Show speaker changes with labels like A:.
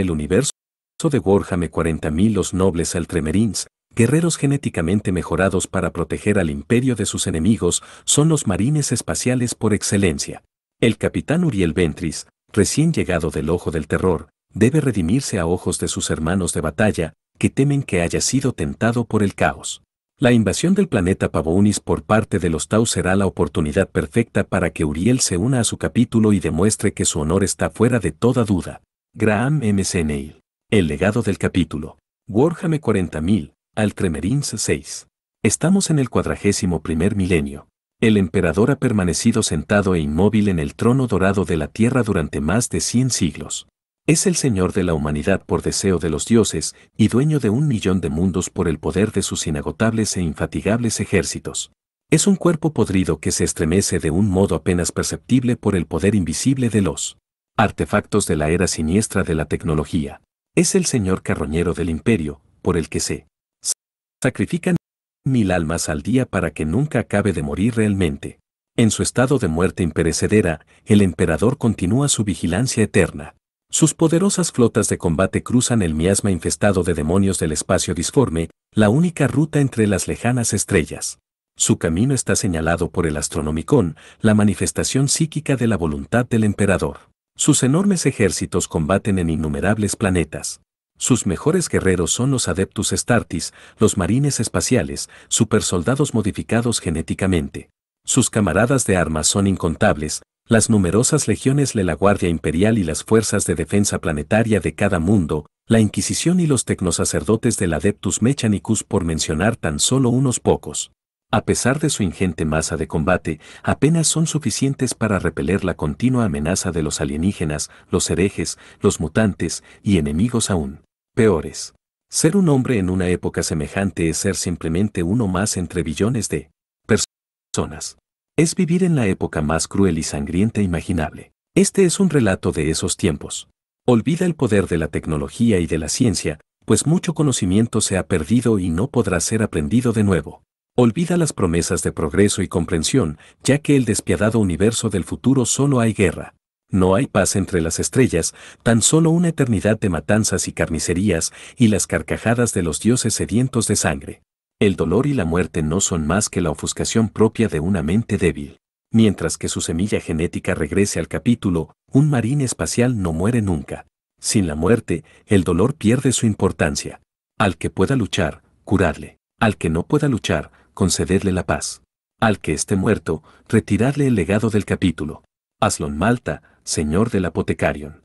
A: el universo de Warhammer 40.000 los nobles Altremerins, guerreros genéticamente mejorados para proteger al imperio de sus enemigos, son los marines espaciales por excelencia. El capitán Uriel Ventris, recién llegado del ojo del terror, debe redimirse a ojos de sus hermanos de batalla, que temen que haya sido tentado por el caos. La invasión del planeta Pavonis por parte de los Tau será la oportunidad perfecta para que Uriel se una a su capítulo y demuestre que su honor está fuera de toda duda. Graham M. Seneil. El legado del capítulo. Warhammer 40.000, Altremerins 6. Estamos en el cuadragésimo primer milenio. El emperador ha permanecido sentado e inmóvil en el trono dorado de la Tierra durante más de 100 siglos. Es el señor de la humanidad por deseo de los dioses y dueño de un millón de mundos por el poder de sus inagotables e infatigables ejércitos. Es un cuerpo podrido que se estremece de un modo apenas perceptible por el poder invisible de los Artefactos de la era siniestra de la tecnología. Es el señor carroñero del imperio, por el que se sacrifican mil almas al día para que nunca acabe de morir realmente. En su estado de muerte imperecedera, el emperador continúa su vigilancia eterna. Sus poderosas flotas de combate cruzan el miasma infestado de demonios del espacio disforme, la única ruta entre las lejanas estrellas. Su camino está señalado por el Astronomicón, la manifestación psíquica de la voluntad del emperador. Sus enormes ejércitos combaten en innumerables planetas. Sus mejores guerreros son los Adeptus Startis, los marines espaciales, supersoldados modificados genéticamente. Sus camaradas de armas son incontables, las numerosas legiones de la Guardia Imperial y las fuerzas de defensa planetaria de cada mundo, la Inquisición y los tecnosacerdotes del Adeptus Mechanicus por mencionar tan solo unos pocos. A pesar de su ingente masa de combate, apenas son suficientes para repeler la continua amenaza de los alienígenas, los herejes, los mutantes y enemigos aún peores. Ser un hombre en una época semejante es ser simplemente uno más entre billones de personas. Es vivir en la época más cruel y sangrienta imaginable. Este es un relato de esos tiempos. Olvida el poder de la tecnología y de la ciencia, pues mucho conocimiento se ha perdido y no podrá ser aprendido de nuevo. Olvida las promesas de progreso y comprensión, ya que el despiadado universo del futuro solo hay guerra. No hay paz entre las estrellas, tan solo una eternidad de matanzas y carnicerías y las carcajadas de los dioses sedientos de sangre. El dolor y la muerte no son más que la ofuscación propia de una mente débil. Mientras que su semilla genética regrese al capítulo, un marín espacial no muere nunca. Sin la muerte, el dolor pierde su importancia. Al que pueda luchar, curarle. Al que no pueda luchar, concederle la paz. Al que esté muerto, retirarle el legado del capítulo. Aslon Malta, señor del apotecarion.